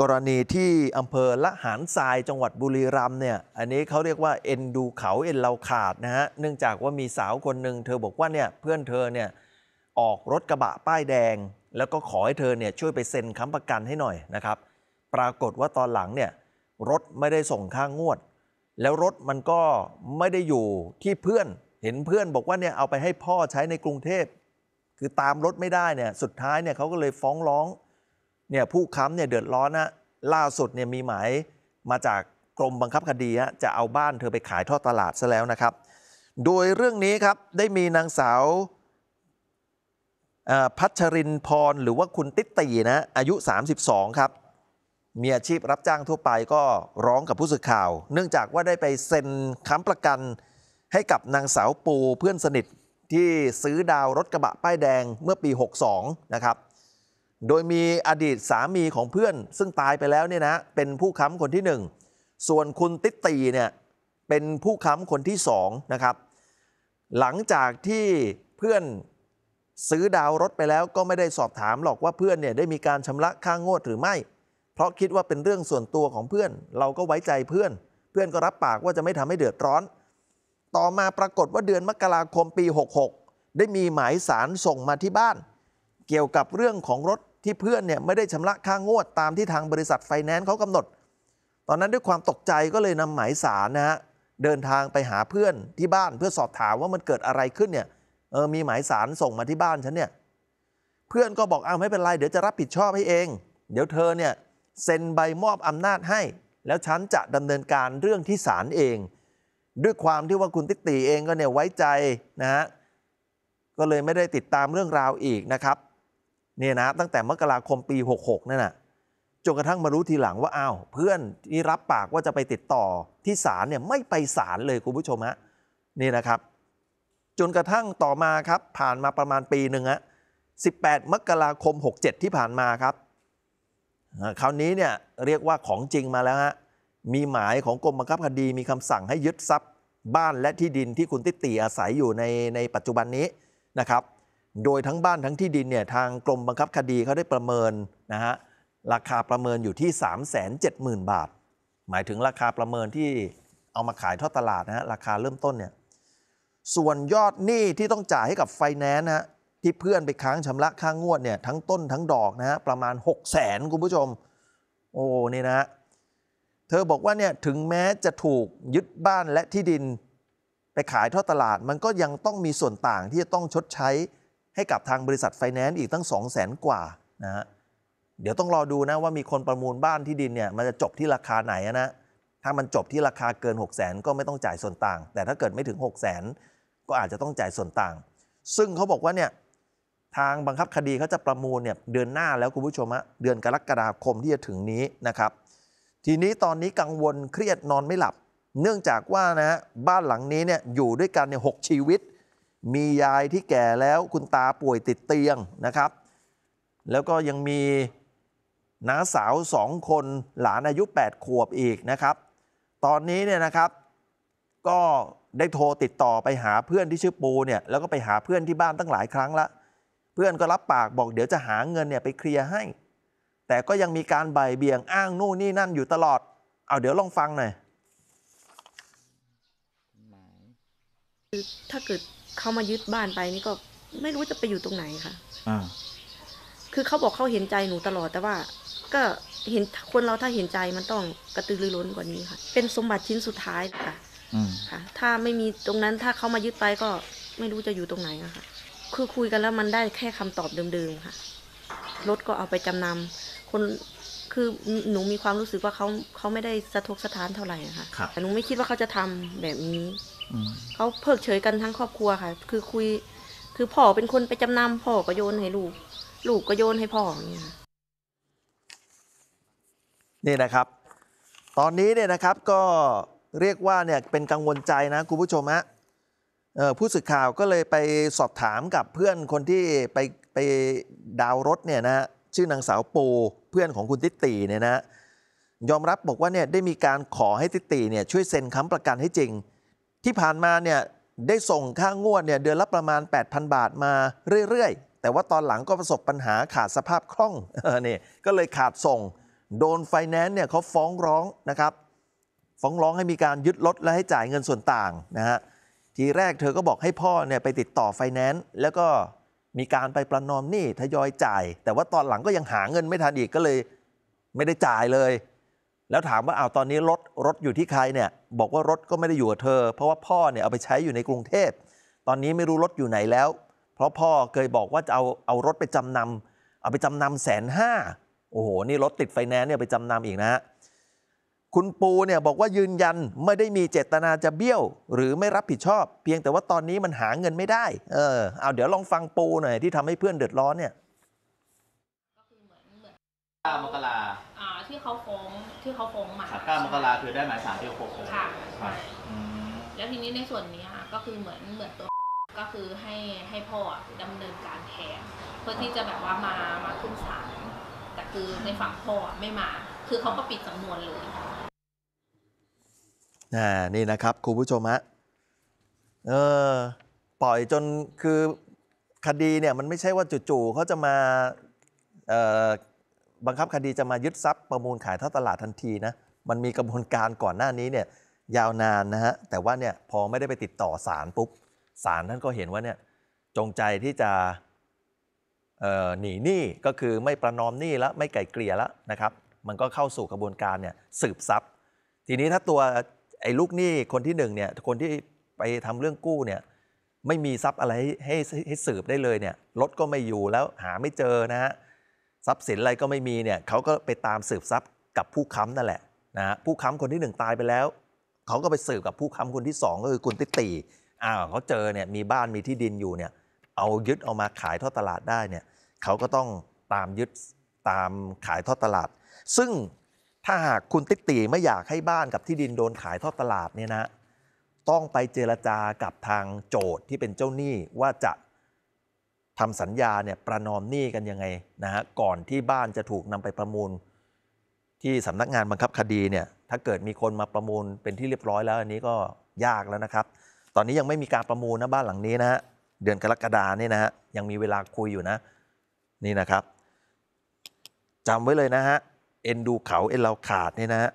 กรณีที่อำเภอละหานทรายจังหวัดบุรีรัมย์เนี่ยอันนี้เขาเรียกว่าเอ็นดูเขาเอ็นเราขาดนะฮะเนื่องจากว่ามีสาวคนหนึ่งเธอบอกว่าเนี่ยเพื่อนเธอเนี่ยออกรถกระบะป้ายแดงแล้วก็ขอให้เธอเนี่ยช่วยไปเซ็นค้ำประกันให้หน่อยนะครับปรากฏว่าตอนหลังเนี่ยรถไม่ได้ส่งค่างวด แล้วรถมันก็ไม่ได้อยู่ที่เพื่อนเห็นเพื่อนบอกว่าเนี่ยเอาไปให้พ่อใช้ในกรุงเทพคือตามรถไม่ได้เนี่ยสุดท้ายเนี่ยเขาก็เลยฟ้องร้องเนี่ยผู้ค้ำเนี่ยเดือดร้อนนะล่าสุดเนี่ยมีหมายมาจากกรมบังคับคดีฮะจะเอาบ้านเธอไปขายทอดตลาดซะแล้วนะครับ โดยเรื่องนี้ครับได้มีนางสาวพัชรินพรหรือว่าคุณติตีนะ อายุ 32 ครับ มีอาชีพรับจ้างทั่วไปก็ร้องกับผู้สื่อข่าว เนื่องจากว่าได้ไปเซ็นค้ำประกันให้กับนางสาวปูเพื่อนสนิทที่ซื้อดาวรถกระบะป้ายแดงเมื่อปี 62 นะครับโดยมีอดีตสามีของเพื่อน ซึ่งตายไปแล้วเนี่ยนะเป็นผู้ค้ำคนที่ 1 ส่วนคุณติตีเนี่ยเป็นผู้ค้ำคนที่2นะครับหลังจากที่เพื่อนซื้อดาวรถไปแล้วก็ไม่ได้สอบถามหรอกว่าเพื่อนเนี่ยได้มีการชำระค่างวดหรือไม่ เพราะคิดว่าเป็นเรื่องส่วนตัวของเพื่อนเราก็ไว้ใจเพื่อน เพื่อนก็รับปากว่าจะไม่ทำให้เดือดร้อน ต่อมาปรากฏว่าเดือนมกราคมปี66ได้มีหมายสารส่งมาที่บ้านเกี่ยวกับเรื่องของรถที่เพื่อนเนี่ยไม่ได้ชำระค่างวดตามที่ทางบริษัทไฟแนนซ์เขากำหนด ตอนนั้นด้วยความตกใจก็เลยนำหมายสารนะฮะเดินทางไปหาเพื่อนที่บ้านเพื่อสอบถามว่ามันเกิดอะไรขึ้นเนี่ยเออมีหมายสารส่งมาที่บ้านฉันเนี่ยเพื่อนก็บอกเอาไม่เป็นไรเดี๋ยวจะรับผิดชอบให้เอง เดี๋ยวเธอเนี่ย เซ็นใบมอบ อำนาจให้ แล้วฉันจะดำเนินการเรื่องที่ศาลเอง ด้วยความที่ว่าคุณติ๊กตีเองก็เนี่ยไว้ใจนะฮะก็เลยไม่ได้ติดตามเรื่องราวอีกนะครับเนี่ยนะตั้งแต่มกราคมปี 66นั่นนะะจนกระทั่งมารู้ทีหลังว่าอ้าวเพื่อนที่รับปากว่าจะไปติดต่อที่ศาลเนี่ยไม่ไปศาลเลยคุณผู้ชมฮะนี่นะครับ จนกระทั่งต่อมาครับผ่านมาประมาณปีหนึ่งฮะ18 มกราคม 67 ที่ผ่านมาครับ คราวนี้เนี่ยเรียกว่าของจริงมาแล้วฮะมีหมายของกรมบังคับคดีมีคำสั่งให้ยึดทรัพย์บ้านและที่ดินที่คุณติ๊ตีอาศัยอยู่ในในปัจจุบันนี้นะครับโดยทั้งบ้านทั้งที่ดินเนี่ยทางกรมบังคับคดีเขาได้ประเมินนะฮะราคาประเมินอยู่ที่ 3 7 0 0 0 0 บาท หมายถึงราคาประเมินที่เอามาขายทอดตลาดนะฮะราคาเริ่มต้นเนี่ยส่วนยอดหนี้ที่ต้องจ่ายให้กับไฟแนนซ์นะที่เพื่อนไปค้างชำระค่างงวดเนี่ยทั้งต้นทั้งดอกนะฮะประมาณ 6 0 0 0 0คุณผู้ชม โอ้เนี่นะฮะเธอบอกว่าเนี่ยถึงแม้จะถูกยึดบ้านและที่ดินไปขายทอดตลาด มันก็ยังต้องมีส่วนต่างที่จะต้องชดใช้ให้กับทางบริษัทไฟแนนซ์อีกตั้ง 2 0 0แสนกว่านะฮะเดี๋ยวต้องรอดูนะ ว่ามีคนประมูลบ้านที่ดินเนี่ยมันจะจบที่ราคาไหนนะถ้ามันจบที่ราคาเกิน6 0แสนก็ไม่ต้องจ่ายส่วนต่าง แต่ถ้าเกิดไม่ถึง6 0แสนก็อาจจะต้องจ่ายส่วนต่าง ซึ่งเขาบอกว่าเนี่ยทางบังคับคดีเขาจะประมูลเนี่ยเดือนหน้าแล้วคุณผู้ชมฮะเดือนกรกฎาคมที่จะถึงนี้นะครับทีนี้ตอนนี้กังวลเครียดนอนไม่หลับ เนื่องจากว่านะบ้านหลังนี้เนี่ยอยู่ด้วยกันเนี่ยหชีวิตมียายที่แก่แล้วคุณตาป่วยติดเตียงนะครับ แล้วก็ยังมีน้าสาวสองคนหลานอายุ8ขวบอีกนะครับ ตอนนี้เนี่ยนะครับก็ได้โทรติดต่อไปหาเพื่อนที่ชื่อปูเนี่ยแล้วก็ไปหาเพื่อนที่บ้านตั้งหลายครั้งละเพื่อนก็รับปากบอกเดี๋ยวจะหาเงินเนี่ยไปเคลียร์ให้ แต่ก็ยังมีการใบเบี่ยงอ้างนู่นนี่นั่นอยู่ตลอดเอาเดี๋ยวลองฟังหน่อยคือถ้าเกิดเขามายึดบ้านไปนี่ก็ไม่รู้จะไปอยู่ตรงไหนค่ะอ่าคือเขาบอกเขาเห็นใจหนูตลอด แต่ว่า ก็เห็นคนเราถ้าเห็นใจมันต้องกระตือรือร้นกว่านี้ค่ะ เป็นสมบัติชิ้นสุดท้ายค่ะอืมค่ะ ถ้าไม่มีตรงนั้นถ้าเขามายึดไปก็ ไม่รู้จะอยู่ตรงไหนอะค่ะ คือคุยกันแล้วมันได้แค่คำตอบเดิมๆ ค่ะรถก็เอาไปจำนำคนคือหนูมีความรู้สึกว่าเขาเขาไม่ได้สะทกสะท้านเท่าไหร่ค่ะครับแต่หนูไม่คิดว่าเขาจะทำแบบนี้เขาเพิกเฉยกันทั้งครอบครัวค่ะ คือคุย คือพ่อเป็นคนไปจำนำพ่อก็โยนให้ลูก ลูกก็โยนให้พ่ออย่างเงี้ยนี่นะครับ ตอนนี้เนี่ยนะครับก็เรียกว่าเนี่ยเป็นกังวลใจนะคุณผู้ชมฮะผู้สื่อข่าวก็เลยไปสอบถามกับเพื่อนคนที่ไปไปดาวรถเนี่ยนะชื่อนางสาวปูเพื่อนของคุณติตีเนี่ยนะ ยอมรับบอกว่าเนี่ยได้มีการขอให้ติตีเนี่ยช่วยเซ็นค้ำประกันให้จริงที่ผ่านมาเนี่ยได้ส่งค่างวดเนี่ยเดือนละประมาณ 8,000 บาทมาเรื่อย ๆ แต่ว่าตอนหลังก็ประสบปัญหาขาดสภาพคล่องนี่ก็เลยขาดส่ง โดนไฟแนนซ์เนี่ยเขาฟ้องร้องนะครับ ฟ้องร้องให้มีการยึดรถและให้จ่ายเงินส่วนต่างนะฮะ ทีแรกเธอก็บอกให้พ่อเนี่ยไปติดต่อไฟแนนซ์แล้วก็มีการไปประนอมหนี้ทยอยจ่าย แต่ว่าตอนหลังก็ยังหาเงินไม่ทันอีกก็เลยไม่ได้จ่ายเลยแล้วถามว่าเอาตอนนี้รถรถอยู่ที่ใครเนี่ย บอกว่ารถก็ไม่ได้อยู่กับเธอ เพราะว่าพ่อเนี่ยเอาไปใช้อยู่ในกรุงเทพตอนนี้ไม่รู้รถอยู่ไหนแล้ว เพราะพ่อเคยบอกว่าจะเอาเอารถไปจำนำเอาไปจำนำแสนห้าโอ้โห นี่รถติดไฟแนนซ์เนี่ยไปจำนำอีกนะฮะคุณปูเนี่ย บอกว่ายืนยันไม่ได้มีเจตนาจะเบี้ยว หรือไม่รับผิดชอบ เพียงแต่ว่าตอนนี้มันหาเงินไม่ได้เออเอาเดี๋ยวลองฟังปูหน่อยที่ทำให้เพื่อนเดือดร้อนเนี่ยก็คือเหมือนือนมกราที่เขาฟ้องที่เขาฟ้องมาค้ามกราคือได้หมายสารที่ากค่ะใช่อแล้วทีนี้ในส่วนนี้ค่ะก็คือเหมือนเหมือนตัว ก็คือให้ให้พ่อดำเนินการแทนเพื่อที่จะแบบว่ามามาขึ้นศาลแต่คือในฝั่งพ่อไม่มา คือเขาก็ปิดสำนวนเลยนนี่นะครับ คุณผู้ชมฮะเออปล่อยจนคือคดีเนี่ยมันไม่ใช่ว่าจู่ๆเขาจะมาเออบังคับคดีจะมายึดทรัพย์ประมูลขายท่อตลาดทันทีนะ มันมีกระบวนการก่อนหน้านี้เนี่ยยาวนานนะฮะ แต่ว่าเนี่ยพอไม่ได้ไปติดต่อศาลปุ๊บ ศาลท่านก็เห็นว่าเนี่ยจงใจที่จะหนีหนี้ก็คือไม่ประนอมหนี้แล้วไม่ไก่เกลี่ยแล้วนะครับ มันก็เข้าสู่กระบวนการเนี่ยสืบทรัพย์ ทีนี้ถ้าตัวไอ้ลูกหนี้คนที่หนึ่งเนี่ยคนที่ไปทำเรื่องกู้เนี่ยไม่มีทรัพย์อะไรให้ให้สืบได้เลยเนี่ยรถก็ไม่อยู่แล้วหาไม่เจอนะฮะทรัพย์สินอะไรก็ไม่มีเนี่ยเขาก็ไปตามสืบทรัพย์กับผู้ค้ำนั่นแหละนะผู้ค้ำคนที่หนึ่งตายไปแล้ว เขาก็ไปสืบกับผู้ค้ำคนที่สองก็คือคุณติตีอ้าวเขาเจอเนี่ยมีบ้านมีที่ดินอยู่เนี่ยเอายึดเอามาขายทอดตลาดได้เนี่ยเขาก็ต้องตามยึดตามขายทอดตลาด ซึ่งถ้าหากคุณติตีไม่อยากให้บ้านกับที่ดินโดนขายทอดตลาดเนี่ยนะต้องไปเจรจากับทางโจทย์ที่เป็นเจ้าหนี้ว่าจะทำสัญญาเนี่ยประนอมหนี้กันยังไงนะฮะ ก่อนที่บ้านจะถูกนำไปประมูล ที่สำนักงานบังคับคดีเนี่ย ถ้าเกิดมีคนมาประมูลเป็นที่เรียบร้อยแล้วอันนี้ก็ยากแล้วนะครับ ตอนนี้ยังไม่มีการประมูลนะบ้านหลังนี้นะฮะ เดือนกรกฎาเนี่ยนะฮะยังมีเวลาคุยอยู่นะนี่นะครับจำไว้เลยนะฮะเอ็นดูเขาเอ็นเราขาดเนี่ยนะฮะ